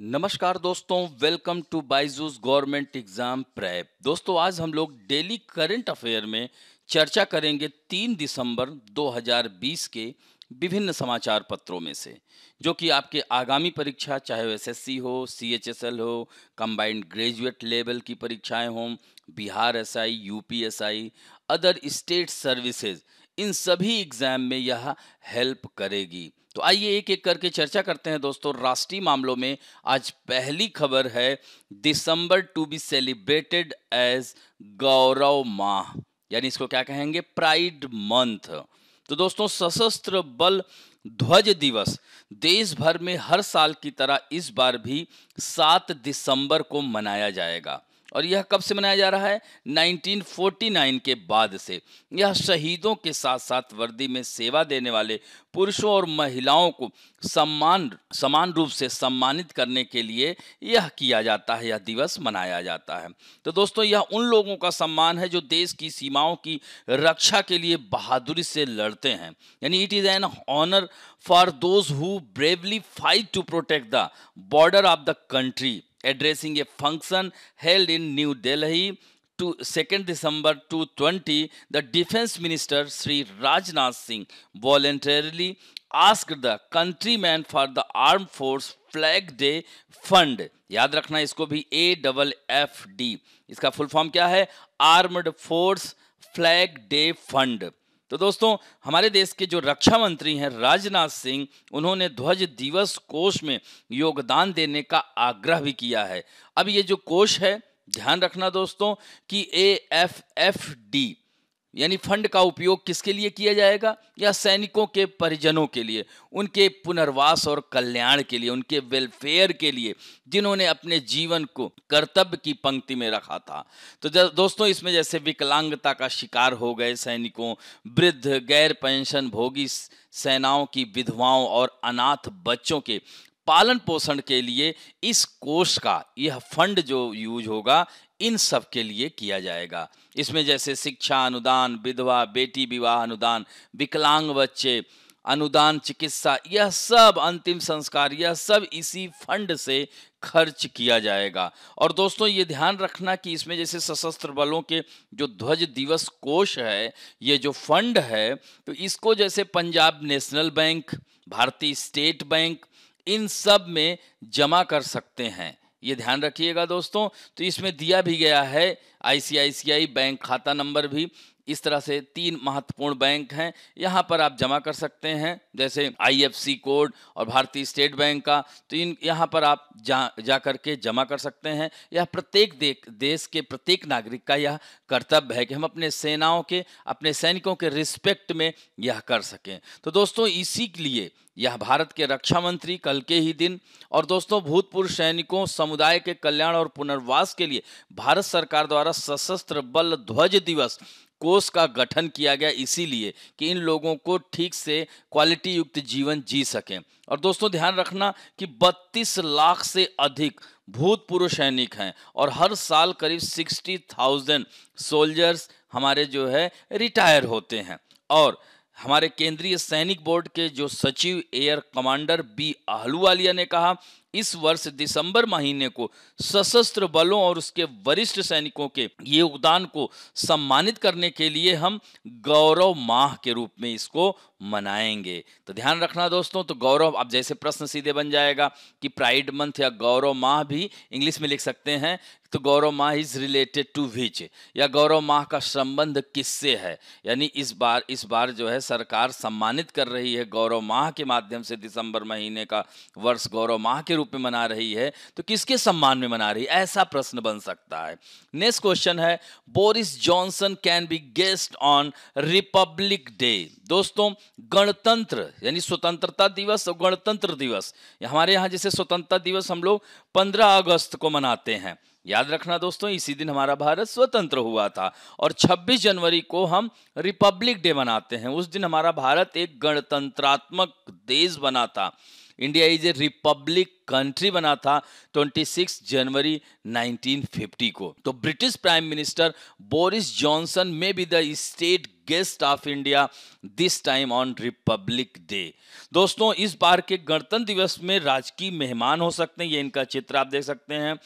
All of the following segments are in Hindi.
नमस्कार दोस्तों welcome to Byju's government exam prep दोस्तों आज हम लोग डेली करंट अफेयर में चर्चा करेंगे 3 दिसंबर 2020 के विभिन्न समाचार पत्रों में से जो कि आपके आगामी परीक्षा चाहे वो एस हो एल हो कंबाइंड ग्रेजुएट लेवल की परीक्षाएं हों Bihar S S I other state services इन सभी एग्ज़ाम में यह हेल्प करेगी तो आइए एक एक करके चर्चा करते हैं दोस्तों राष्ट्रीय मामलों में आज पहली खबर है December to be celebrated as गौरव माह यानी इसको क्या कहेंगे प्राइड मंथ तो दोस्तों सशस्त्र बल ध्वज दिवस देश भर में हर साल की तरह इस बार भी सात दिसंबर को मनाया जाएगा और यह कब से मनाया जा रहा है 1949 के बाद से यह शहीदों के साथ साथ वर्दी में सेवा देने वाले पुरुषों और महिलाओं को सम्मान समान रूप से सम्मानित करने के लिए यह किया जाता है यह दिवस मनाया जाता है तो दोस्तों यह उन लोगों का सम्मान है जो देश की सीमाओं की रक्षा के लिए बहादुरी से लड़ते हैं यानी it is an honour for those who bravely fight to protect the border of the country addressing a function held in New Delhi to 2nd December 2020, the Defense Minister Sri Rajnath Singh voluntarily asked the countrymen for the Armed Force Flag Day Fund. याद रखना इसको भी ए डबल एफ डी इसका फुल फॉर्म क्या है armed force flag day fund तो दोस्तों हमारे देश के जो रक्षा मंत्री हैं राजनाथ सिंह उन्होंने ध्वज दिवस कोष में योगदान देने का आग्रह भी किया है अब ये जो कोष है ध्यान रखना दोस्तों कि ए एफ एफ डी यानी फंड का उपयोग किसके लिए किया जाएगा या सैनिकों के परिजनों के लिए उनके पुनर्वास और कल्याण के लिए उनके वेलफेयर के लिए जिन्होंने अपने जीवन को कर्तव्य की पंक्ति में रखा था तो दोस्तों इसमें जैसे विकलांगता का शिकार हो गए सैनिकों वृद्ध गैर पेंशन भोगी सेनाओं की विधवाओं और अनाथ बच्चों के पालन पोषण के लिए इस कोष का यह फंड जो यूज होगा इन सब के लिए किया जाएगा इसमें जैसे शिक्षा अनुदान विधवा बेटी विवाह अनुदान विकलांग बच्चे अनुदान चिकित्सा यह सब अंतिम संस्कार यह सब इसी फंड से खर्च किया जाएगा और दोस्तों ये ध्यान रखना कि इसमें जैसे सशस्त्र बलों के जो ध्वज दिवस कोष है ये जो फंड है तो इसको जैसे पंजाब नेशनल बैंक भारतीय स्टेट बैंक इन सब में जमा कर सकते हैं ये ध्यान रखिएगा दोस्तों तो इसमें दिया भी गया है आईसीआईसीआई बैंक खाता नंबर भी इस तरह से तीन महत्वपूर्ण बैंक हैं यहाँ पर आप जमा कर सकते हैं जैसे आईएफसी कोड और भारतीय स्टेट बैंक का तो इन यहाँ पर आप जा जा करके जमा कर सकते हैं यह प्रत्येक देश के प्रत्येक नागरिक का यह कर्तव्य है कि हम अपने सेनाओं के अपने सैनिकों के रिस्पेक्ट में यह कर सकें तो दोस्तों इसी के लिए यह भारत के रक्षा मंत्री कल के ही दिन और दोस्तों भूतपूर्व सैनिकों समुदाय के कल्याण और पुनर्वास के लिए भारत सरकार द्वारा सशस्त्र बल ध्वज दिवस कोष का गठन किया गया इसीलिए कि इन लोगों को ठीक से क्वालिटी युक्त जीवन जी सकें और दोस्तों ध्यान रखना कि 32 लाख से अधिक भूतपूर्व सैनिक हैं और हर साल करीब 60,000 सोल्जर्स हमारे जो है रिटायर होते हैं और हमारे केंद्रीय सैनिक बोर्ड के जो सचिव एयर कमांडर बी आहलूवालिया ने कहा इस वर्ष दिसंबर महीने को सशस्त्र बलों और उसके वरिष्ठ सैनिकों के योगदान को सम्मानित करने के लिए हम गौरव माह के रूप में इसको मनाएंगे तो ध्यान रखना दोस्तों तो गौरव अब जैसे प्रश्न सीधे बन जाएगा कि प्राइड मंथ या गौरव माह भी इंग्लिश में लिख सकते हैं तो गौरव माह इज रिलेटेड टू विच या गौरव माह का संबंध किससे है यानी इस बार इस बार जो है सरकार सम्मानित कर रही है गौरव माह के माध्यम से दिसंबर महीने का वर्ष गौरव माह के रूप रूप में मना रही है तो किसके सम्मान में मना रही है ऐसा प्रश्न बन सकता है नेक्स्ट क्वेश्चन है Boris Johnson can be guest on republic day दोस्तों गणतंत्र यानी स्वतंत्रता दिवस और गणतंत्र दिवस हमारे यहाँ जैसे स्वतंत्रता दिवस हम लोग पंद्रह अगस्त को मनाते हैं याद रखना दोस्तों इसी दिन हमारा भारत स्वतंत्र हुआ था और 26 जनवरी को हम रिपब्लिक डे मनाते हैं उस दिन हमारा भारत एक गणतंत्रात्मक देश बना था India is a republic country बना था 26 जनवरी 1950 को तो British prime minister Boris Johnson may be the state guest of India this time on republic day दोस्तों इस बार के गणतंत्र दिवस में राजकीय मेहमान हो सकते हैं ये इनका चित्र आप देख सकते हैं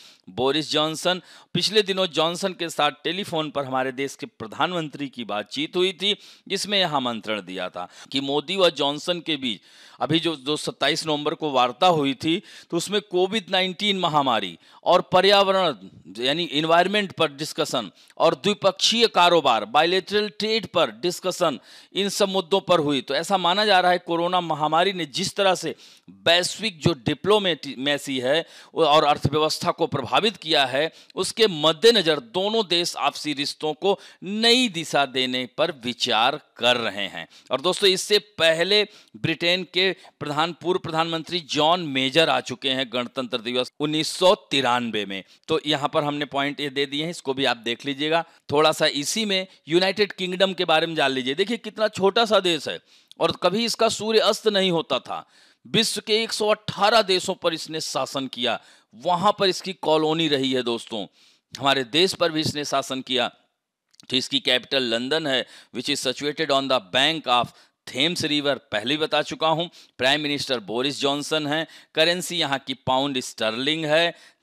बोरिस जॉनसन पिछले दिनों जॉनसन के साथ टेलीफोन पर हमारे देश के प्रधानमंत्री की बातचीत हुई थी जिसमें यह आमंत्रण दिया था कि मोदी व जॉनसन के बीच अभी जो दो सत्ताईस नवंबर को वार्ता हुई थी तो उसमें कोविड नाइन्टीन महामारी और पर्यावरण यानी इन्वायरमेंट पर डिस्कशन और द्विपक्षीय कारोबार बायोलेटरल ट्रेड पर डिस्कशन इन सब मुद्दों पर हुई तो ऐसा माना जा रहा है कोरोना महामारी ने जिस तरह से वैश्विक जो डिप्लोमेसी है और अर्थव्यवस्था को प्रभावित किया है उसके मद्देनज़र दोनों देश आपसी रिश्तों को नई दिशा देने पर विचार कर रहे हैं और दोस्तों इससे पहले ब्रिटेन के प्रधान पूर्व प्रधानमंत्री जॉन मेजर आ चुके चुके हैं गणतंत्र दिवस उन्नीस में तो यहाँ पर हमने पॉइंट ये दे दिए हैं इसको भी आप देख लीजिएगा थोड़ा सा इसी में यूनाइटेड किंगडम के बारे में जान लीजिए देखिए कितना छोटा सा देश है और कभी इसका सूर्य अस्त नहीं होता था विश्व के 118 देशों पर इसने शासन किया वहां पर इसकी कॉलोनी रही है दोस्तों हमारे देश पर भी इसने शासन किया तो इसकी कैपिटल लंदन है which is situated on the bank of Thames river पहले ही बता चुका हूं प्राइम मिनिस्टर बोरिस जॉनसन है करेंसी यहां की पाउंड स्टर्लिंग है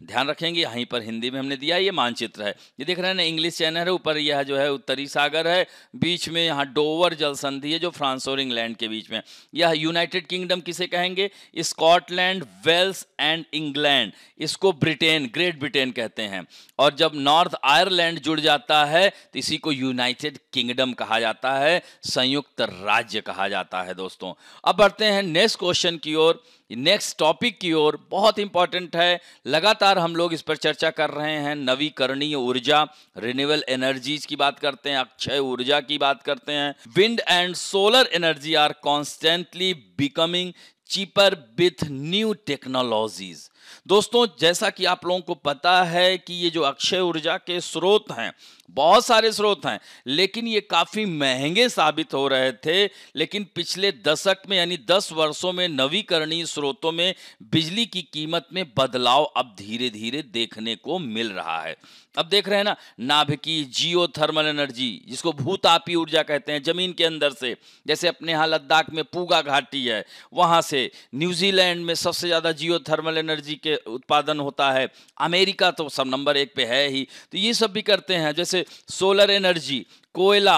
ध्यान रखेंगे यहीं पर हिंदी में हमने दिया ये मानचित्र है ये देख रहे हैं ना इंग्लिश चैनल है ऊपर यह जो है उत्तरी सागर है बीच में यहाँ डोवर जल संधि है जो फ्रांस और इंग्लैंड के बीच में यह यूनाइटेड किंगडम किसे कहेंगे स्कॉटलैंड वेल्स एंड इंग्लैंड इसको ब्रिटेन ग्रेट ब्रिटेन कहते हैं और जब नॉर्थ आयरलैंड जुड़ जाता है तो इसी को यूनाइटेड किंगडम कहा जाता है संयुक्त राज्य कहा कहा जाता है दोस्तों अब बढ़ते हैं नेक्स्ट क्वेश्चन की ओर नेक्स्ट टॉपिक की ओर बहुत इंपॉर्टेंट है लगातार हम लोग इस पर चर्चा कर रहे हैं नवीकरणीय ऊर्जा रिन्यूएबल एनर्जीज की बात करते हैं अक्षय ऊर्जा की बात करते हैं wind and solar energy are constantly becoming cheaper with new technologies दोस्तों जैसा कि आप लोगों को पता है कि ये जो अक्षय ऊर्जा के स्रोत हैं बहुत सारे स्रोत हैं लेकिन ये काफ़ी महंगे साबित हो रहे थे लेकिन पिछले दशक में यानी दस वर्षों में नवीकरणीय स्रोतों में बिजली की कीमत में बदलाव अब धीरे धीरे देखने को मिल रहा है अब देख रहे हैं ना नाभिकी जियो थर्मल एनर्जी जिसको भूतापी ऊर्जा कहते हैं जमीन के अंदर से जैसे अपने यहाँ लद्दाख में पूगा घाटी है वहां से न्यूजीलैंड में सबसे ज़्यादा जियो थर्मल एनर्जी के उत्पादन होता है अमेरिका तो सब नंबर एक पे है ही तो ये सब भी करते हैं जैसे सोलर एनर्जी कोयला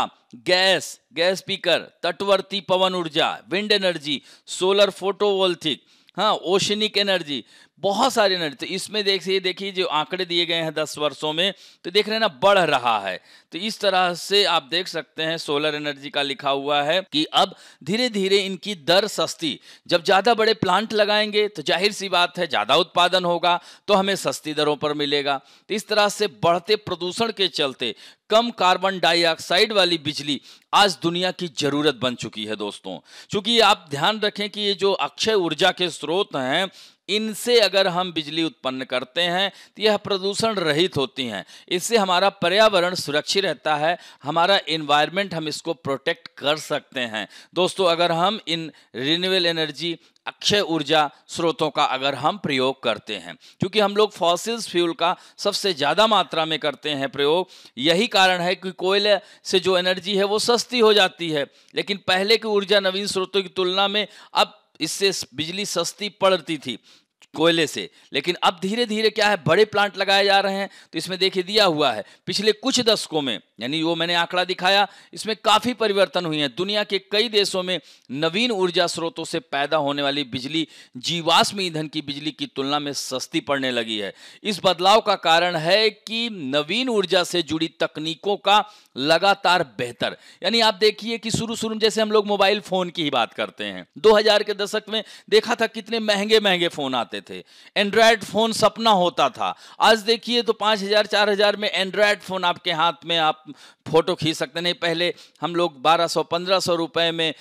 गैस गैस पीकर तटवर्ती पवन ऊर्जा विंड एनर्जी सोलर फोटोवोल्थिक हाँ ओशनिक एनर्जी बहुत सारे नृत्य इसमें देखिए देखिए जो आंकड़े दिए गए हैं दस वर्षों में तो देख रहे हैं ना बढ़ रहा है तो इस तरह से आप देख सकते हैं सोलर एनर्जी का लिखा हुआ है कि अब धीरे धीरे इनकी दर सस्ती जब ज़्यादा बड़े प्लांट लगाएंगे तो जाहिर सी बात है ज़्यादा उत्पादन होगा तो हमें सस्ती दरों पर मिलेगा तो इस तरह से बढ़ते प्रदूषण के चलते कम कार्बन डाइऑक्साइड वाली बिजली आज दुनिया की ज़रूरत बन चुकी है दोस्तों क्योंकि आप ध्यान रखें कि ये जो अक्षय ऊर्जा के स्रोत हैं इनसे अगर हम बिजली उत्पन्न करते हैं तो यह प्रदूषण रहित होती हैं इससे हमारा पर्यावरण सुरक्षित रहता है हमारा इन्वायरमेंट हम इसको प्रोटेक्ट कर सकते हैं दोस्तों अगर हम इन रिन्यूएबल एनर्जी अक्षय ऊर्जा स्रोतों का अगर हम प्रयोग करते हैं क्योंकि हम लोग फॉसिल्स फ्यूल का सबसे ज़्यादा मात्रा में करते हैं प्रयोग यही कारण है कि कोयले से जो एनर्जी है वो सस्ती हो जाती है लेकिन पहले की ऊर्जा नवीन स्रोतों की तुलना में अब इससे बिजली सस्ती पड़ती थी कोयले से लेकिन अब धीरे धीरे क्या है बड़े प्लांट लगाए जा रहे हैं तो इसमें देखिए दिया हुआ है पिछले कुछ दशकों में यानी वो मैंने आंकड़ा दिखाया इसमें काफ़ी परिवर्तन हुई हैं दुनिया के कई देशों में नवीन ऊर्जा स्रोतों से पैदा होने वाली बिजली जीवाश्म ईंधन की बिजली की तुलना में सस्ती पड़ने लगी है इस बदलाव का कारण है कि नवीन ऊर्जा से जुड़ी तकनीकों का लगातार बेहतर यानी आप देखिए कि शुरू शुरू में जैसे हम लोग मोबाइल फ़ोन की ही बात करते हैं दो के दशक में देखा था कितने महंगे महंगे फ़ोन आते थे एंड्रॉयड फ़ोन सपना होता था आज देखिए तो पांच हजार में एंड्रॉयड फ़ोन आपके हाथ में आप फ़ोटो खींच सकते नहीं पहले हम लोग 1200 1500 रुपए में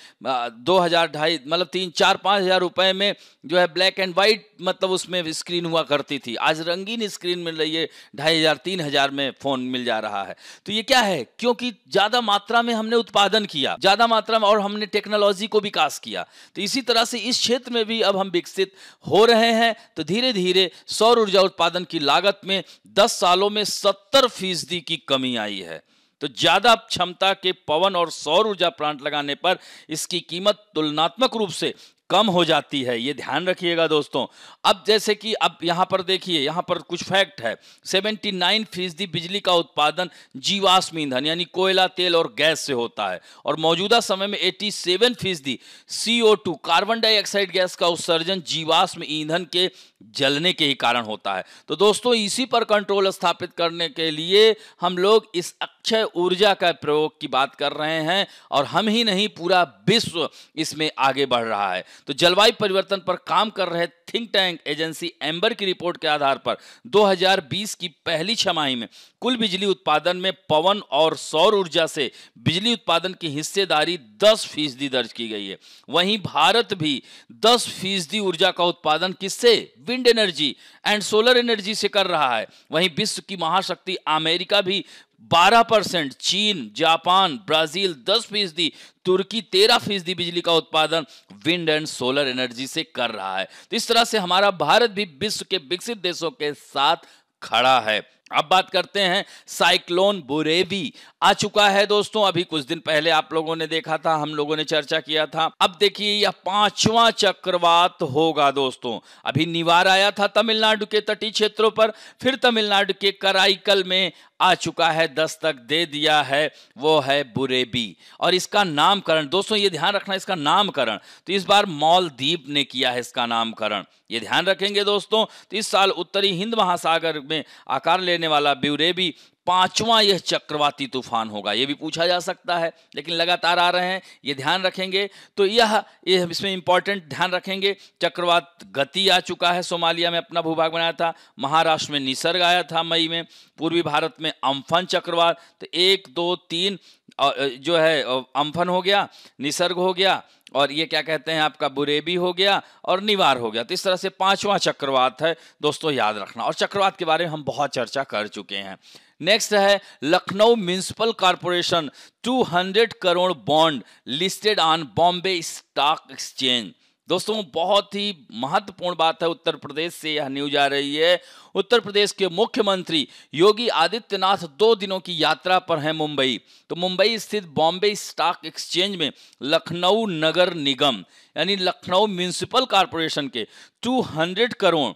दो हज़ार ढाई मतलब तीन चार पाँच हज़ार रुपये में जो है ब्लैक एंड वाइट मतलब उसमें स्क्रीन हुआ करती थी आज रंगीन स्क्रीन मिल रही है ढाई हज़ार तीन हज़ार में फ़ोन मिल जा रहा है तो ये क्या है क्योंकि ज़्यादा मात्रा में हमने उत्पादन किया ज़्यादा मात्रा में और हमने टेक्नोलॉजी को विकास किया तो इसी तरह से इस क्षेत्र में भी अब हम विकसित हो रहे हैं तो धीरे धीरे सौर ऊर्जा उत्पादन की लागत में 10 सालों में 70 फीसदी की कमी आई है तो ज्यादा क्षमता के पवन और सौर ऊर्जा प्लांट लगाने पर इसकी कीमत तुलनात्मक रूप से कम हो जाती है ये ध्यान रखिएगा दोस्तों अब जैसे कि अब यहाँ पर देखिए यहाँ पर कुछ फैक्ट है 79 नाइन फीसदी बिजली का उत्पादन जीवाश्म ईंधन यानी कोयला तेल और गैस से होता है और मौजूदा समय में 87 सेवन फीसदी सी कार्बन डाइऑक्साइड गैस का उत्सर्जन जीवाश्म ईंधन के जलने के ही कारण होता है तो दोस्तों इसी पर कंट्रोल स्थापित करने के लिए हम लोग इस अक्षय ऊर्जा का प्रयोग की बात कर रहे हैं और हम ही नहीं पूरा विश्व इसमें आगे बढ़ रहा है तो जलवायु परिवर्तन पर काम कर रहे थिंक टैंक एजेंसी एम्बर की रिपोर्ट के आधार पर 2020 की पहली छमाही में कुल बिजली उत्पादन में पवन और सौर ऊर्जा से बिजली उत्पादन की हिस्सेदारी 10 फीसदी दर्ज की गई है वहीं भारत भी 10 फीसदी ऊर्जा का उत्पादन किससे wind energy and solar energy से कर रहा है वहीं विश्व की महाशक्ति अमेरिका भी बारह परसेंट चीन जापान ब्राजील दस फीसदी तुर्की तेरह फीसदी बिजली का उत्पादन विंड एंड सोलर एनर्जी से कर रहा है तो इस तरह से हमारा भारत भी विश्व के विकसित देशों के साथ खड़ा है अब बात करते हैं साइक्लोन बुरेवी आ चुका है दोस्तों अभी कुछ दिन पहले आप लोगों ने देखा था हम लोगों ने चर्चा किया था अब देखिए यह पांचवा चक्रवात होगा दोस्तों अभी निवार आया था तमिलनाडु के तटीय क्षेत्रों पर फिर तमिलनाडु के कराईकल में आ चुका है दस्तक दे दिया है वो है बुरेबी और इसका नामकरण दोस्तों ये ध्यान रखना इसका नामकरण तो इस बार मॉलदीप ने किया है इसका नामकरण ये ध्यान रखेंगे दोस्तों तो इस साल उत्तरी हिंद महासागर में आकार ले देने वाला ब्यूरेबी पांचवा यह चक्रवाती तूफान होगा यह भी पूछा जा सकता है लेकिन लगातार आ रहे हैं ये ध्यान रखेंगे तो यह यह इसमें इंपॉर्टेंट ध्यान रखेंगे चक्रवात गति आ चुका है सोमालिया में अपना भूभाग बनाया था महाराष्ट्र में निसर्ग आया था मई में पूर्वी भारत में अम्फन चक्रवात तो एक दो तीन जो है अम्फन हो गया निसर्ग हो गया और ये क्या कहते हैं आपका बुरेबी हो गया और निवार हो गया तो इस तरह से पांचवा चक्रवात है दोस्तों याद रखना और चक्रवात के बारे में हम बहुत चर्चा कर चुके हैं नेक्स्ट है Lucknow municipal corporation 200 crore bond listed on Bombay stock exchange दोस्तों बहुत ही महत्वपूर्ण बात है उत्तर प्रदेश से यह न्यूज आ रही है उत्तर प्रदेश के मुख्यमंत्री योगी आदित्यनाथ दो दिनों की यात्रा पर हैं मुंबई तो मुंबई स्थित बॉम्बे स्टॉक एक्सचेंज में लखनऊ नगर निगम यानी लखनऊ म्यूनिसिपल कॉरपोरेशन के 200 करोड़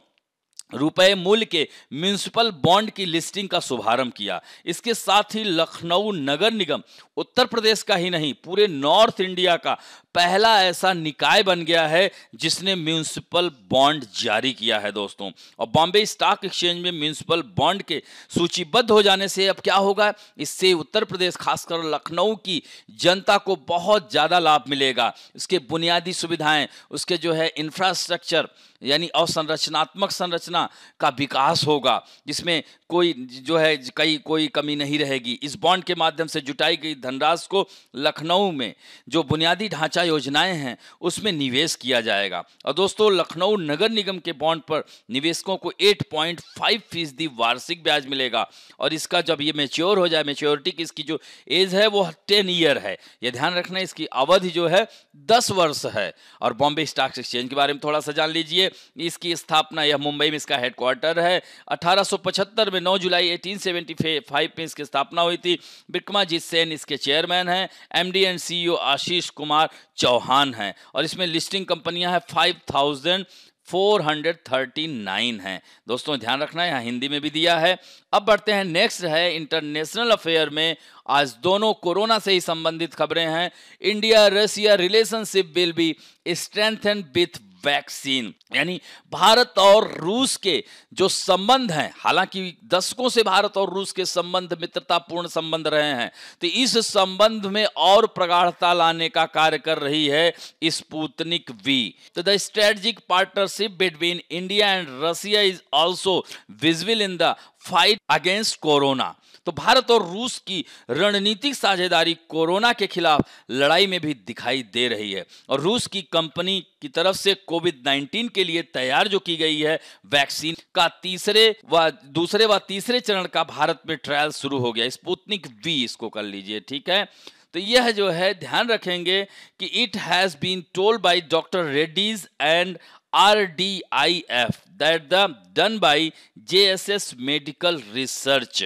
रुपए मूल्य के म्यूनिसिपल बॉन्ड की लिस्टिंग का शुभारंभ किया इसके साथ ही लखनऊ नगर निगम उत्तर प्रदेश का ही नहीं पूरे नॉर्थ इंडिया का पहला ऐसा निकाय बन गया है जिसने म्यूनिसिपल बॉन्ड जारी किया है दोस्तों और बॉम्बे स्टॉक एक्सचेंज में म्यूनिसिपल बॉन्ड के सूचीबद्ध हो जाने से अब क्या होगा इससे उत्तर प्रदेश खासकर लखनऊ की जनता को बहुत ज़्यादा लाभ मिलेगा इसके बुनियादी सुविधाएं उसके जो है इंफ्रास्ट्रक्चर यानी अवसंरचनात्मक संरचना का विकास होगा जिसमें कोई जो है कई कोई कमी नहीं रहेगी इस बॉन्ड के माध्यम से जुटाई गई धनराशि को लखनऊ में जो बुनियादी ढांचा योजनाएं हैं उसमें निवेश किया जाएगा और दोस्तों लखनऊ नगर निगम के बॉन्ड पर निवेशकों को 8.5 फीसदी वार्षिक ब्याज मिलेगा और इसका जब ये मेच्योर हो जाए मेच्योरिटी की इसकी जो एज है वो टेन ईयर है यह ध्यान रखना इसकी अवधि जो है दस वर्ष है और बॉम्बे स्टॉक एक्सचेंज के बारे में थोड़ा सा जान लीजिए इसकी स्थापना यह मुंबई में इसका हेडक्वार्टर है 1875 में 9 जुलाई 1875 में इसकी स्थापना हुई थी बिक्रमाजीत सेन इसके चेयरमैन हैं M D and C Ashish Kumar Chauhan हैं और इसमें लिस्टिंग कंपनियां हैं फाइव 5000 439 है दोस्तों ध्यान रखना यहाँ हिंदी में भी दिया है अब बढ़ते हैं नेक्स्ट है इंटरनेशनल अफेयर में आज दोनों कोरोना से ही संबंधित खबरें हैं India Russia relationship will be strengthen with vaccine यानी भारत और रूस के जो संबंध हैं हालांकि दशकों से भारत और रूस के संबंध मित्रतापूर्ण संबंध रहे हैं तो इस संबंध में और प्रगाढ़ता लाने का कार्य कर रही है स्पूतनिक वी तो the strategic partnership between India and Russia is also visible in the fight against corona तो भारत और रूस की रणनीतिक साझेदारी कोरोना के खिलाफ लड़ाई में भी दिखाई दे रही है और रूस की कंपनी की तरफ से कोविड 19 के लिए तैयार जो की गई है वैक्सीन का तीसरे व दूसरे व तीसरे चरण का भारत में ट्रायल शुरू हो गया स्पुतनिक वी इसको कर लीजिए ठीक है तो यह जो है ध्यान रखेंगे कि it has been told by doctor Reddy's and R D I the done by J S S medical research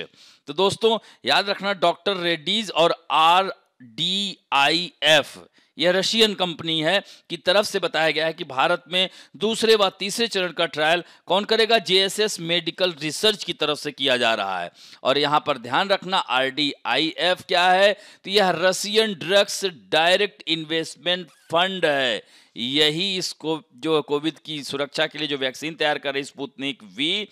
तो दोस्तों याद रखना डॉक्टर रेड्डीज और आर डी आई एफ यह रशियन कंपनी है की तरफ से बताया गया है कि भारत में दूसरे व तीसरे चरण का ट्रायल कौन करेगा जेएसएस मेडिकल रिसर्च की तरफ से किया जा रहा है और यहाँ पर ध्यान रखना आरडीआईएफ क्या है तो यह Russian drugs direct investment fund है यही इस को, जो कोविड की सुरक्षा के लिए जो वैक्सीन तैयार कर रही स्पुतनिक वी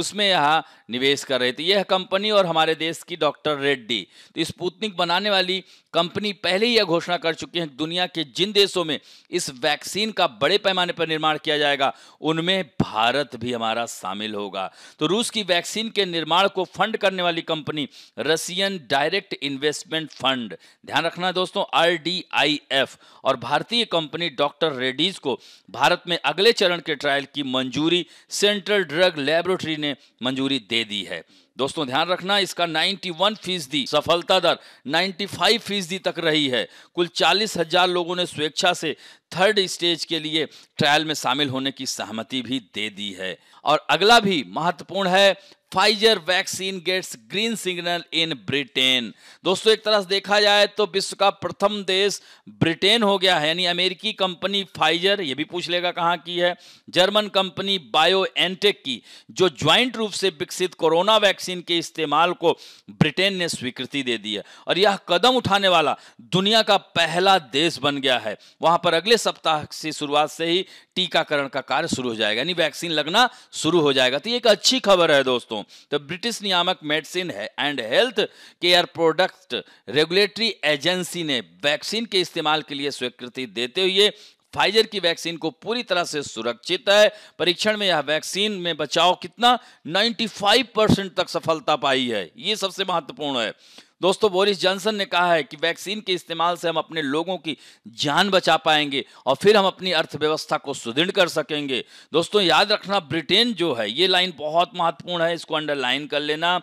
उसमें यहाँ निवेश कर रहे थे यह कंपनी और हमारे देश की डॉक्टर रेड्डी तो स्पुतनिक बनाने वाली कंपनी पहले ही यह घोषणा कर चुकी है दुनिया के जिन देशों में इस वैक्सीन का बड़े पैमाने पर निर्माण किया जाएगा उनमें भारत भी हमारा शामिल होगा तो रूस की वैक्सीन के निर्माण को फंड करने वाली company Russian direct investment fund ध्यान रखना दोस्तों आर और भारतीय कंपनी डॉक्टर डॉक्टर रेड्डीज को भारत में अगले चरण के ट्रायल की मंजूरी सेंट्रल ड्रग लेबोरेटरी ने मंजूरी दे दी है दोस्तों ध्यान रखना इसका 91 फीसदी सफलता दर 95 फीसदी तक रही है कुल चालीस हजार लोगों ने स्वेच्छा से थर्ड स्टेज के लिए ट्रायल में शामिल होने की सहमति भी दे दी है और अगला भी महत्वपूर्ण है Pfizer vaccine gets green signal in Britain दोस्तों एक तरह से देखा जाए तो विश्व का प्रथम देश ब्रिटेन हो गया है यानी अमेरिकी कंपनी फाइजर ये भी पूछ लेगा कहाँ की है जर्मन कंपनी बायो एनटेक की जो ज्वाइंट रूप से विकसित कोरोना वैक्सीन के इस्तेमाल को ब्रिटेन ने स्वीकृति दे दी है और यह कदम उठाने वाला दुनिया का पहला देश बन गया है वहां पर अगले सप्ताह से शुरुआत से ही टीकाकरण का कार्य शुरू हो जाएगा यानी वैक्सीन लगना शुरू हो जाएगा तो ये एक अच्छी खबर है दोस्तों दोस्तों तो ब्रिटिश नियामक मेडिसिन है and health care product regulatory agency ने वैक्सीन के इस्तेमाल के लिए स्वीकृति देते हुए फाइजर की वैक्सीन को पूरी तरह से सुरक्षित है परीक्षण में यह वैक्सीन में बचाव कितना 95 परसेंट तक सफलता पाई है यह सबसे महत्वपूर्ण है दोस्तों बोरिस जॉनसन ने कहा है कि वैक्सीन के इस्तेमाल से हम अपने लोगों की जान बचा पाएंगे और फिर हम अपनी अर्थव्यवस्था को सुदृढ़ कर सकेंगे दोस्तों याद रखना ब्रिटेन जो है ये लाइन बहुत महत्वपूर्ण है इसको अंडरलाइन कर लेना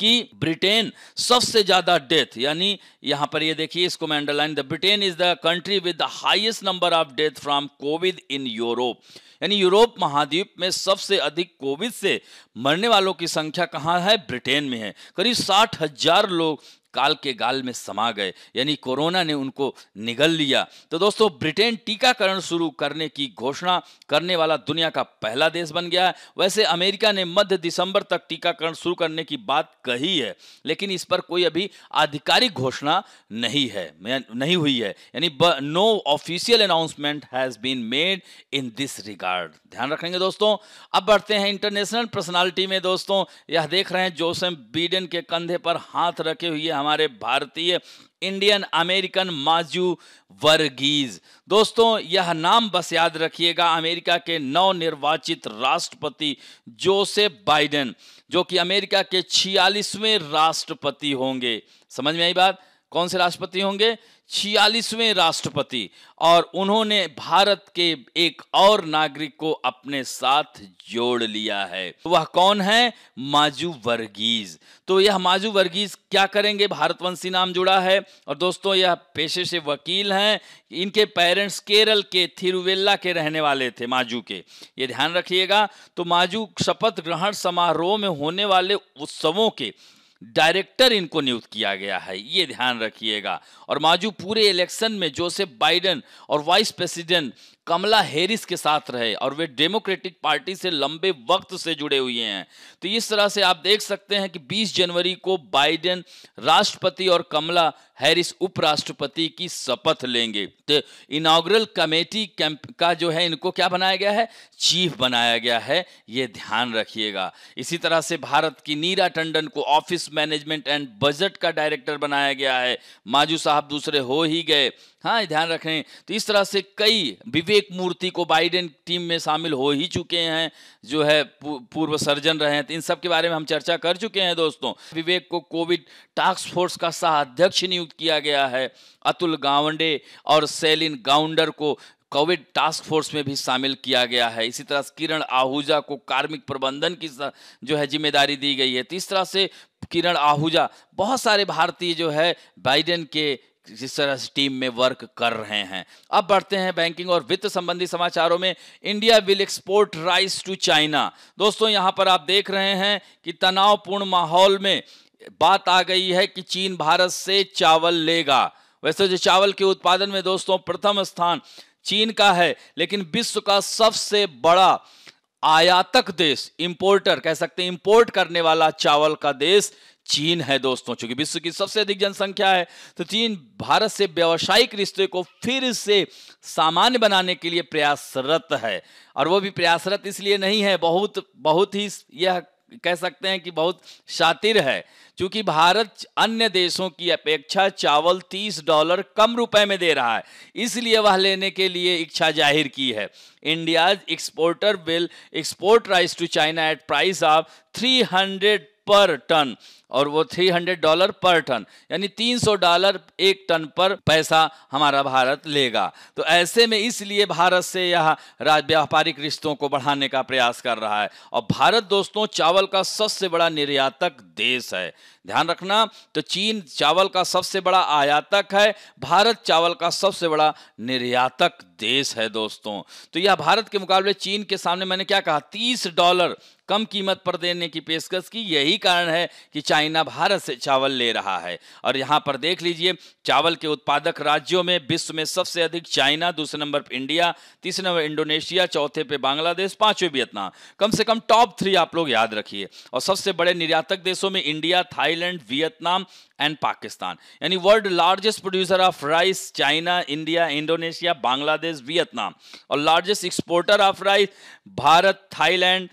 कि ब्रिटेन सबसे ज्यादा डेथ यानी यहां पर ये यह देखिए इसको मैं underline the Britain is the country with the highest number of death from covid in Europe यानी यूरोप महाद्वीप में सबसे अधिक कोविड से मरने वालों की संख्या कहाँ है ब्रिटेन में है करीब साठ हजार लोग काल के गाल में समा गए यानी कोरोना ने उनको निगल लिया तो दोस्तों ब्रिटेन टीकाकरण शुरू करने की घोषणा करने वाला दुनिया का पहला देश बन गया है वैसे अमेरिका ने मध्य दिसंबर तक टीकाकरण शुरू करने की बात कही है लेकिन इस पर कोई अभी आधिकारिक घोषणा नहीं है नहीं हुई है यानी no official announcement has been made in this regard ध्यान रखेंगे दोस्तों अब बढ़ते हैं इंटरनेशनल पर्सनालिटी में दोस्तों यह देख रहे हैं जोसेफ बीडेन के कंधे पर हाथ रखे हुए हम हमारे भारतीय इंडियन अमेरिकन माजू वर्गीज दोस्तों यह नाम बस याद रखिएगा अमेरिका के नवनिर्वाचित राष्ट्रपति जोसेफ बाइडेन जो कि अमेरिका के छियालीसवें राष्ट्रपति होंगे समझ में आई बात कौन से राष्ट्रपति होंगे छियालीसवें राष्ट्रपति और उन्होंने भारत के एक और नागरिक को अपने साथ जोड़ लिया है वह कौन है माजू वर्गीज तो यह माजू वर्गीज क्या करेंगे भारतवंशी नाम जुड़ा है और दोस्तों यह पेशे से वकील हैं इनके पेरेंट्स केरल के थिरुवेल्ला के रहने वाले थे माजू के ये ध्यान रखिएगा तो माजू शपथ ग्रहण समारोह में होने वाले उत्सवों के डायरेक्टर इनको नियुक्त किया गया है ये ध्यान रखिएगा और माजू पूरे इलेक्शन में जोसेफ बाइडन और वाइस प्रेसिडेंट कमला हैरिस के साथ रहे और वे डेमोक्रेटिक पार्टी से लंबे वक्त से जुड़े हुए हैं तो इस तरह से आप देख सकते हैं कि 20 जनवरी को बाइडेन राष्ट्रपति और कमला हैरिस उपराष्ट्रपति की शपथ लेंगे तो इनाग्रल कमेटी का जो है इनको क्या बनाया गया है चीफ बनाया गया है ये ध्यान रखिएगा इसी तरह से भारत की नीरा टंडन को ऑफिस मैनेजमेंट एंड बजट का डायरेक्टर बनाया गया है माजू साहब दूसरे हो ही गए हाँ ध्यान रखें तो इस तरह से कई विवेक मूर्ति को बाइडेन टीम में शामिल हो ही चुके हैं जो है पूर्व सर्जन रहे हैं तो इन सब के बारे में हम चर्चा कर चुके हैं दोस्तों विवेक को कोविड टास्क फोर्स का सह अध्यक्ष नियुक्त किया गया है अतुल गावंडे और सेलिन गाउंडर को कोविड टास्क फोर्स में भी शामिल किया गया है इसी तरह किरण आहूजा को कार्मिक प्रबंधन की जो है जिम्मेदारी दी गई है तो इस तरह से किरण आहूजा बहुत सारे भारतीय जो है बाइडेन के जिस तरह से टीम में वर्क कर रहे हैं अब बढ़ते हैं बैंकिंग और वित्त संबंधी समाचारों में India will export rice to China दोस्तों यहां पर आप देख रहे हैं कि तनावपूर्ण माहौल में बात आ गई है कि चीन भारत से चावल लेगा वैसे जो चावल के उत्पादन में दोस्तों प्रथम स्थान चीन का है लेकिन विश्व का सबसे बड़ा आयातक देश इंपोर्टर कह सकते हैं इंपोर्ट करने वाला चावल का देश चीन है दोस्तों चूंकि विश्व की सबसे अधिक जनसंख्या है तो चीन भारत से व्यावसायिक रिश्ते को फिर से सामान्य बनाने के लिए प्रयासरत है और वो भी प्रयासरत इसलिए नहीं है बहुत बहुत ही यह कह सकते हैं कि बहुत शातिर है क्योंकि भारत अन्य देशों की अपेक्षा चावल 30 डॉलर कम रुपए में दे रहा है इसलिए वह लेने के लिए इच्छा जाहिर की है India exporter will export rice to China at price of 300 per ton और वो 300 डॉलर पर टन यानी 300 डॉलर एक टन पर पैसा हमारा भारत लेगा तो ऐसे में इसलिए भारत से यह व्यापारिक रिश्तों को बढ़ाने का प्रयास कर रहा है और भारत दोस्तों चावल का सबसे बड़ा निर्यातक देश है ध्यान रखना तो चीन चावल का सबसे बड़ा आयातक है भारत चावल का सबसे बड़ा निर्यातक देश है दोस्तों तो यह भारत के मुकाबले चीन के सामने मैंने क्या कहा तीस डॉलर कम कीमत पर देने की पेशकश की यही कारण है कि चाइना भारत से चावल ले रहा है और यहाँ पर देख लीजिए चावल के उत्पादक राज्यों में विश्व में सबसे अधिक चाइना दूसरे नंबर पर इंडिया तीसरे नंबर इंडोनेशिया चौथे पे बांग्लादेश पांचवें वियतनाम कम से कम टॉप थ्री आप लोग याद रखिए और सबसे बड़े निर्यातक देशों में India Thailand Vietnam and Pakistan यानी world largest producer of rice China India Indonesia Bangladesh is Vietnam और largest exporter of rice Bharat Thailand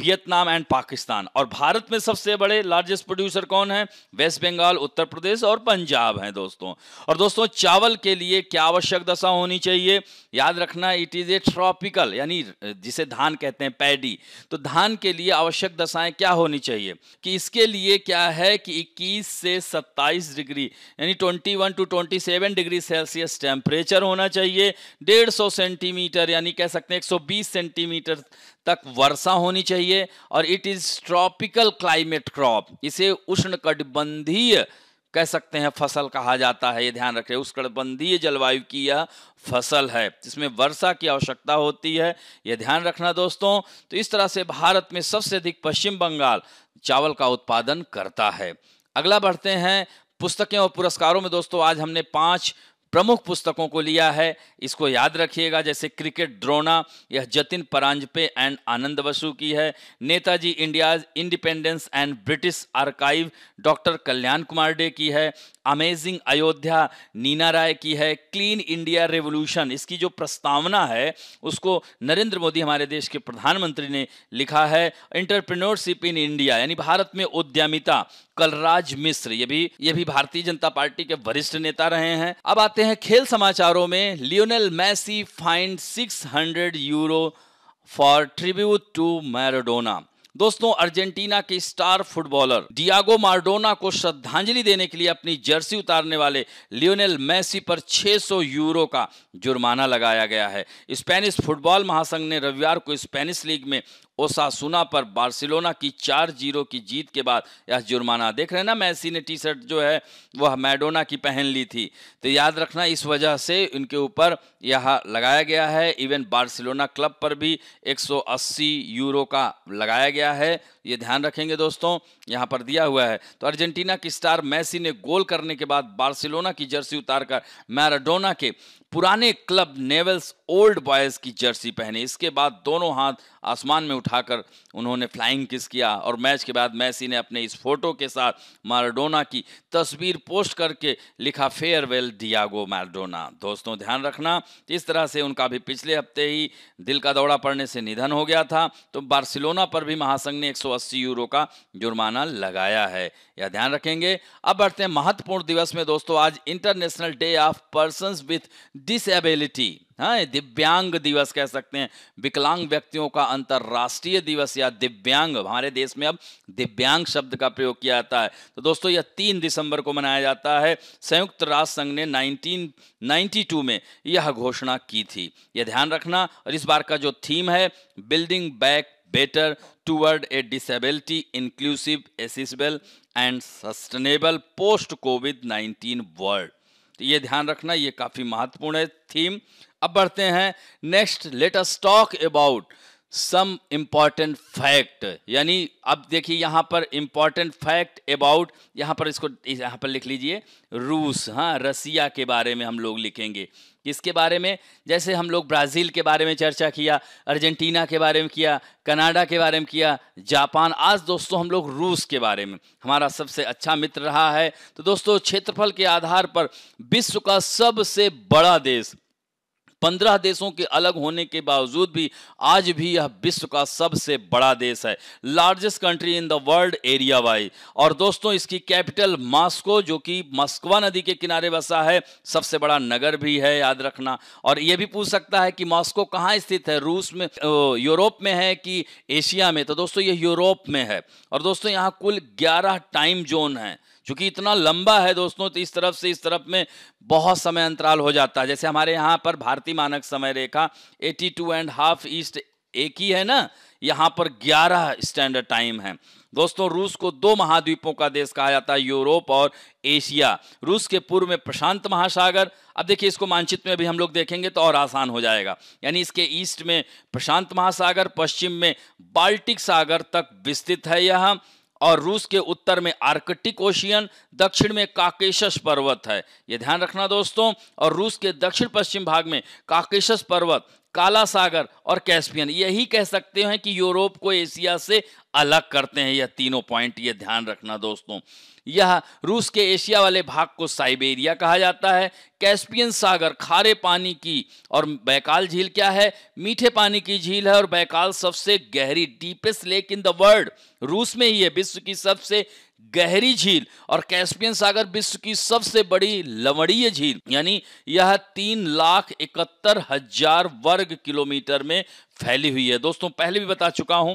Vietnam and Pakistan और भारत में सबसे बड़े लार्जेस्ट प्रोड्यूसर कौन है वेस्ट बंगाल उत्तर प्रदेश और पंजाब हैं दोस्तों और दोस्तों चावल के लिए क्या आवश्यक दशा होनी चाहिए याद रखना इट इज़ ए ट्रॉपिकल यानी जिसे धान कहते हैं पैडी तो धान के लिए आवश्यक दशाएं क्या होनी चाहिए कि इसके लिए क्या है कि इक्कीस से सत्ताईस डिग्री यानी twenty one to twenty seven degree Celsius temperature होना चाहिए डेढ़ सौ सेंटीमीटर यानी कह सकते हैं एक सौ बीस सेंटीमीटर तक वर्षा होनी चाहिए और it is tropical climate crop इसे उष्णकटिबंधीय कह सकते हैं फसल कहा जाता है ये ध्यान रखें उष्णकटिबंधीय जलवायु की यह फसल है जिसमें वर्षा की आवश्यकता होती है यह ध्यान रखना दोस्तों तो इस तरह से भारत में सबसे अधिक पश्चिम बंगाल चावल का उत्पादन करता है अगला बढ़ते हैं पुस्तकें और पुरस्कारों में दोस्तों आज हमने पांच प्रमुख पुस्तकों को लिया है इसको याद रखिएगा जैसे क्रिकेट ड्रोना यह जतिन परांजपे एंड आनंद बसु की है Netaji India independence and British archive doctor Kalyan Kumar De की है अमेजिंग अयोध्या नीना राय की है क्लीन इंडिया रेवोल्यूशन इसकी जो प्रस्तावना है उसको नरेंद्र मोदी हमारे देश के प्रधानमंत्री ने लिखा है इंटरप्रेन्योरशिप इन इंडिया यानी भारत में उद्यमिता कलराज मिश्र ये भी ये भी भारतीय जनता पार्टी के वरिष्ठ नेता रहे हैं अब आते हैं खेल समाचारों में Lionel Messi fined 600 euro for tribute to Maradona दोस्तों अर्जेंटीना के स्टार फुटबॉलर डियागो मार्डोना को श्रद्धांजलि देने के लिए अपनी जर्सी उतारने वाले लियोनेल मैसी पर 600 यूरो का जुर्माना लगाया गया है स्पेनिश फुटबॉल महासंघ ने रविवार को स्पेनिश लीग में ओसासुना पर बार्सिलोना की चार जीरो की जीत के बाद यह जुर्माना देख रहे हैं ना मैसी ने टी शर्ट जो है वह मैडोना की पहन ली थी तो याद रखना इस वजह से उनके ऊपर यह लगाया गया है इवन बार्सिलोना क्लब पर भी 180 यूरो का लगाया गया है ये ध्यान रखेंगे दोस्तों यहाँ पर दिया हुआ है तो अर्जेंटीना की स्टार मैसी ने गोल करने के बाद बार्सिलोना की जर्सी उतारकर मैराडोना के पुराने क्लब नेवल्स ओल्ड बॉयज की जर्सी पहने इसके बाद दोनों हाथ आसमान में उठाकर उन्होंने फ्लाइंग किस किया और मैच के बाद मैसी ने अपने इस फोटो के साथ मारडोना की तस्वीर पोस्ट करके लिखा फेयरवेल डियागो मारडोना दोस्तों ध्यान रखना इस तरह से उनका भी पिछले हफ्ते ही दिल का दौड़ा पड़ने से निधन हो गया था तो बार्सिलोना पर भी महासंघ ने एक यूरो का जुर्माना लगाया है यह ध्यान रखेंगे अब बढ़ते हैं महत्वपूर्ण दिवस में दोस्तों आज international day of person with disability हाँ दिव्यांग दिवस कह सकते हैं विकलांग व्यक्तियों का अंतर्राष्ट्रीय दिवस या दिव्यांग हमारे देश में अब दिव्यांग शब्द का प्रयोग किया जाता है तो दोस्तों यह तीन दिसंबर को मनाया जाता है संयुक्त राष्ट्र संघ ने 1992 में यह घोषणा की थी यह ध्यान रखना और इस बार का जो थीम है building back better toward a disability inclusive, accessible and sustainable post-COVID-19 world. तो ये ध्यान रखना ये काफ़ी महत्वपूर्ण है थीम अब बढ़ते हैं next let us talk about some important fact यानी अब देखिए यहाँ पर इम्पॉर्टेंट फैक्ट अबाउट यहाँ पर इसको यहाँ पर लिख लीजिए रूस हाँ रसिया के बारे में हम लोग लिखेंगे किसके बारे में जैसे हम लोग ब्राज़ील के बारे में चर्चा किया अर्जेंटीना के बारे में किया कनाडा के बारे में किया जापान आज दोस्तों हम लोग रूस के बारे में हमारा सबसे अच्छा मित्र रहा है तो दोस्तों क्षेत्रफल के आधार पर विश्व का सबसे बड़ा देश पंद्रह देशों के अलग होने के बावजूद भी आज भी यह विश्व का सबसे बड़ा देश है largest country in the world area wise और दोस्तों इसकी कैपिटल मास्को जो कि मस्कवा नदी के किनारे बसा है सबसे बड़ा नगर भी है याद रखना और यह भी पूछ सकता है कि मॉस्को कहाँ स्थित है रूस में यूरोप में है कि एशिया में तो दोस्तों ये यूरोप में है और दोस्तों यहाँ कुल ग्यारह टाइम जोन है चूंकि इतना लंबा है दोस्तों तो इस तरफ से इस तरफ में बहुत समय अंतराल हो जाता है जैसे हमारे यहाँ पर भारतीय मानक समय रेखा eighty two and half east एक ही है ना यहाँ पर 11 स्टैंडर्ड टाइम है दोस्तों रूस को दो महाद्वीपों का देश कहा जाता है यूरोप और एशिया रूस के पूर्व में प्रशांत महासागर अब देखिए इसको मानचित्र में भी हम लोग देखेंगे तो और आसान हो जाएगा यानी इसके ईस्ट में प्रशांत महासागर पश्चिम में बाल्टिक सागर तक विस्तृत है यह और रूस के उत्तर में आर्कटिक ओशियन दक्षिण में काकेशस पर्वत है ये ध्यान रखना दोस्तों और रूस के दक्षिण पश्चिम भाग में काकेशस पर्वत काला सागर और कैस्पियन यही कह सकते हैं कि यूरोप को एशिया से अलग करते हैं यह तीनों पॉइंट ये ध्यान रखना दोस्तों यह रूस के एशिया वाले भाग को साइबेरिया कहा जाता है कैस्पियन सागर खारे पानी की और बैकाल झील क्या है मीठे पानी की झील है और बैकाल सबसे गहरी deepest lake in the world रूस में ही है विश्व की सबसे गहरी झील और कैस्पियन सागर विश्व की सबसे बड़ी लवणीय झील यानी यह तीन लाख इकहत्तर हजार वर्ग किलोमीटर में फैली हुई है दोस्तों पहले भी बता चुका हूं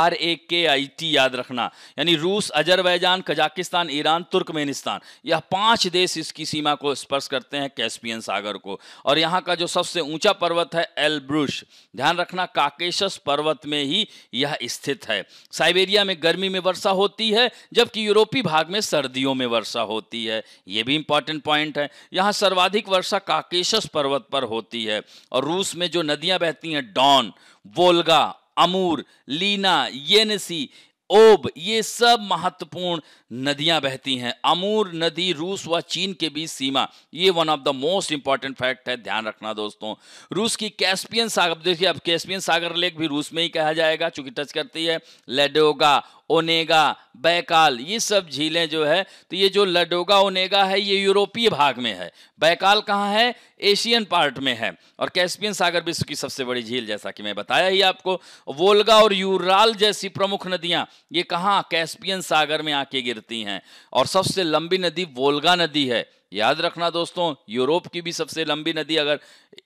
आर ए के आई टी याद रखना यानी रूस अजरबैजान कजाकिस्तान ईरान तुर्कमेनिस्तान यह पांच देश इसकी सीमा को स्पर्श करते हैं कैस्पियन सागर को और यहाँ का जो सबसे ऊंचा पर्वत है एलब्रुश ध्यान रखना काकेशस पर्वत में ही यह स्थित है साइबेरिया में गर्मी में वर्षा होती है जबकि यूरोपीय भाग में सर्दियों में वर्षा होती है यह भी इंपॉर्टेंट पॉइंट है यहाँ सर्वाधिक वर्षा काकेशस पर्वत पर होती है और रूस में जो नदियाँ बहती हैं Don Volga Amur Lena Yenisei Ob ये सब महत्वपूर्ण नदियां बहती हैं अमूर नदी रूस व चीन के बीच सीमा ये one of the most important fact है ध्यान रखना दोस्तों रूस की कैस्पियन सागर देखिए अब कैस्पियन सागर लेक भी रूस में ही कहा जाएगा चूंकि टच करती है लेडोगा ओनेगा बैकाल ये सब झीलें जो है तो ये जो लडोगा ओनेगा है ये यूरोपीय भाग में है बैकाल कहाँ है एशियन पार्ट में है और कैस्पियन सागर विश्व की सबसे बड़ी झील जैसा कि मैं बताया ही आपको वोल्गा और यूराल जैसी प्रमुख नदियाँ ये कहाँ कैस्पियन सागर में आके गिरती हैं और सबसे लंबी नदी वोल्गा नदी है याद रखना दोस्तों यूरोप की भी सबसे लंबी नदी अगर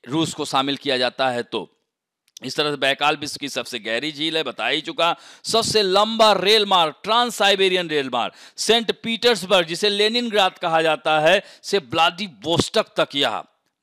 रूस को शामिल किया जाता है तो इस तरह से बैकाल विश्व की सबसे गहरी झील है बता ही चुका सबसे लंबा रेल मार्ग ट्रांस साइबेरियन रेल मार्ग सेंट पीटर्सबर्ग जिसे लेनिन कहा जाता है से बोस्टक तक यह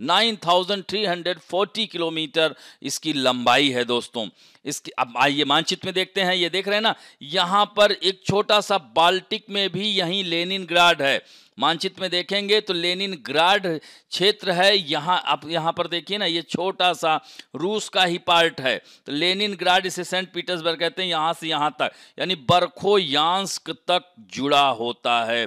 9,340 किलोमीटर इसकी लंबाई है दोस्तों इसकी अब आइए मानचित्र में देखते हैं ये देख रहे हैं ना यहाँ पर एक छोटा सा बाल्टिक में भी यही लेनिन है मानचित्र में देखेंगे तो लेनिन ग्राड क्षेत्र है यहाँ आप यहाँ पर देखिए ना ये छोटा सा रूस का ही पार्ट है तो लेनिन ग्राड इसे सेंट पीटर्सबर्ग कहते हैं यहाँ से यहाँ तक यानी बरखो यांस्क तक जुड़ा होता है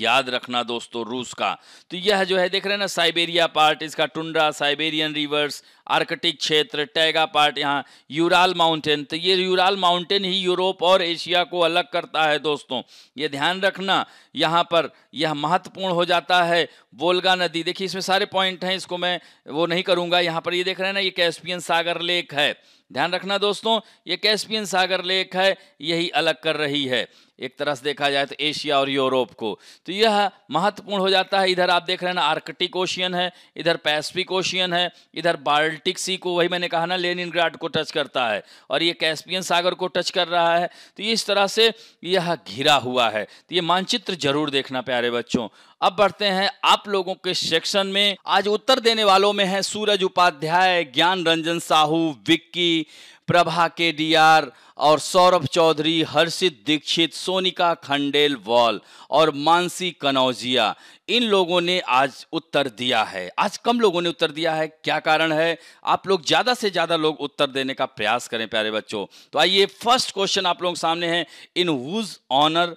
याद रखना दोस्तों रूस का तो यह जो है देख रहे हैं ना साइबेरिया पार्ट इसका टुंड्रा साइबेरियन रिवर्स आर्कटिक क्षेत्र टैगा पार्ट यहाँ यूराल माउंटेन तो ये यूराल माउंटेन ही यूरोप और एशिया को अलग करता है दोस्तों ये ध्यान रखना यहाँ पर यह महत्वपूर्ण हो जाता है वोल्गा नदी देखिए इसमें सारे पॉइंट हैं इसको मैं वो नहीं करूँगा यहाँ पर ये देख रहे हैं ना ये कैस्पियन सागर लेक है ध्यान रखना दोस्तों ये कैस्पियन सागर लेक है यही अलग कर रही है एक तरह से देखा जाए तो एशिया और यूरोप को तो यह महत्वपूर्ण हो जाता है इधर आप देख रहे हैं ना आर्कटिक ओशियन है इधर पैसिफिक ओशियन है इधर बाल्टिक सी को वही मैंने कहा ना लेनिन को टच करता है और ये कैस्पियन सागर को टच कर रहा है तो ये इस तरह से यह घिरा हुआ है तो ये मानचित्र जरूर देखना प्यारे बच्चों अब बढ़ते हैं आप लोगों के सेक्शन में आज उत्तर देने वालों में है सूरज उपाध्याय ज्ञान रंजन साहू विक्की प्रभा के डीआर और सौरभ चौधरी हर्षित दीक्षित सोनिका खंडेल वॉल और मानसी कनौजिया इन लोगों ने आज उत्तर दिया है आज कम लोगों ने उत्तर दिया है क्या कारण है आप लोग ज़्यादा से ज़्यादा लोग उत्तर देने का प्रयास करें प्यारे बच्चों तो आइए फर्स्ट क्वेश्चन आप लोगों के सामने है in whose honour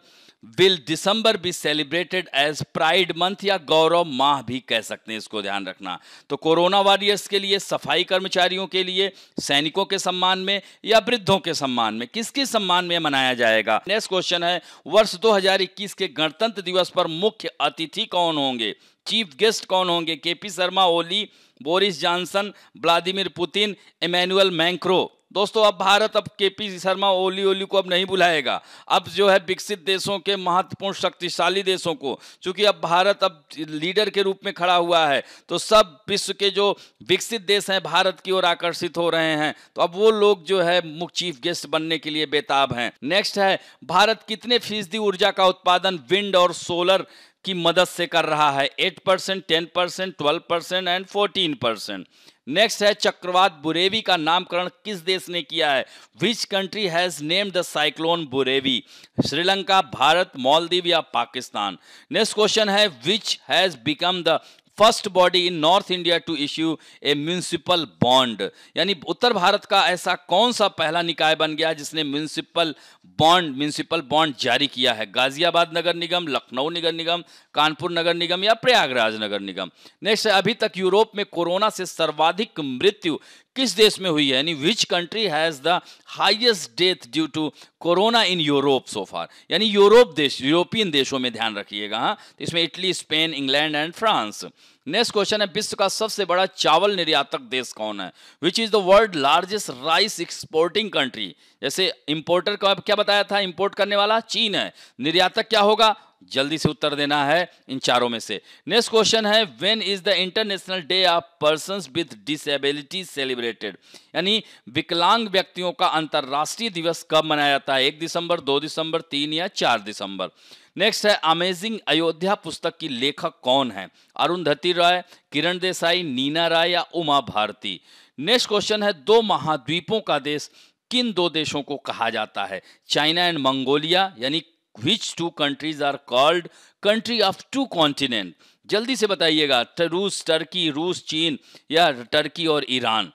will December be celebrated as pride month या गौरव माह भी कह सकते हैं इसको ध्यान रखना तो कोरोना वॉरियर्स के लिए सफाई कर्मचारियों के लिए सैनिकों के सम्मान में या वृद्धों के सम्मान में किसके सम्मान में मनाया जाएगा नेक्स्ट क्वेश्चन है वर्ष 2021 के गणतंत्र दिवस पर मुख्य अतिथि कौन होंगे चीफ गेस्ट कौन होंगे KP Sharma Oli Boris Johnson Vladimir Putin Emmanuel Macron दोस्तों अब भारत अब केपी शर्मा ओली ओली को अब नहीं बुलाएगा अब जो है विकसित देशों के महत्वपूर्ण शक्तिशाली देशों को क्योंकि अब भारत अब लीडर के रूप में खड़ा हुआ है तो सब विश्व के जो विकसित देश हैं भारत की ओर आकर्षित हो रहे हैं तो अब वो लोग जो है मुख्य चीफ गेस्ट बनने के लिए बेताब हैं नेक्स्ट है भारत कितने फीसदी ऊर्जा का उत्पादन विंड और सोलर की मदद से कर रहा है eight percent ten percent twelve percent and fourteen percent next है चक्रवात बुरेवी का नामकरण किस देश ने किया है which country has named the cyclone Burevi Sri Lanka Bharat Maldives या पाकिस्तान नेक्स्ट क्वेश्चन है which has become the first body in north India to issue a municipal bond यानी उत्तर भारत का ऐसा कौन सा पहला निकाय बन गया जिसने म्यूनिसिपल बॉन्ड म्यूनिसिपल बॉन्ड जारी किया है गाजियाबाद नगर निगम लखनऊ नगर निगम कानपुर नगर निगम या प्रयागराज नगर निगम नेक्स्ट अभी तक यूरोप में कोरोना से सर्वाधिक मृत्यु किस देश में हुई है यानी which country has the highest death due to corona in Europe so far यानी यूरोप देश यूरोपियन देशों में ध्यान रखिएगा हाँ तो इसमें Italy Spain England and France next question है विश्व का सबसे बड़ा चावल निर्यातक देश कौन है which is the world largest rice exporting country जैसे इंपोर्टर को क्या बताया था इंपोर्ट करने वाला चीन है निर्यातक क्या होगा जल्दी से उत्तर देना है इन चारों में से नेक्स्ट क्वेश्चन है when is the international day of person with disability celebrated यानी विकलांग व्यक्तियों का अंतर्राष्ट्रीय दिवस कब मनाया जाता है एक दिसंबर दो दिसंबर तीन या चार दिसंबर नेक्स्ट है अमेजिंग अयोध्या पुस्तक की लेखक कौन है अरुंधति राय किरण देसाई नीना राय या उमा भारती नेक्स्ट क्वेश्चन है दो महाद्वीपों का देश किन दो देशों को कहा जाता है चाइना एंड मंगोलिया यानी which two countries are called country of two continent जल्दी से बताइएगा रूस टर्की रूस चीन या टर्की और ईरान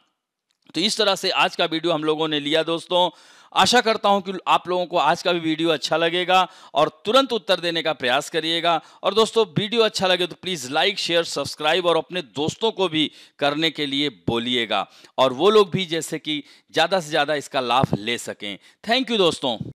तो इस तरह से आज का वीडियो हम लोगों ने लिया दोस्तों आशा करता हूं कि आप लोगों को आज का भी वीडियो अच्छा लगेगा और तुरंत उत्तर देने का प्रयास करिएगा और दोस्तों वीडियो अच्छा लगे तो प्लीज़ लाइक शेयर सब्सक्राइब और अपने दोस्तों को भी करने के लिए बोलिएगा और वो लोग भी जैसे कि ज़्यादा से ज़्यादा इसका लाभ ले सकें थैंक यू दोस्तों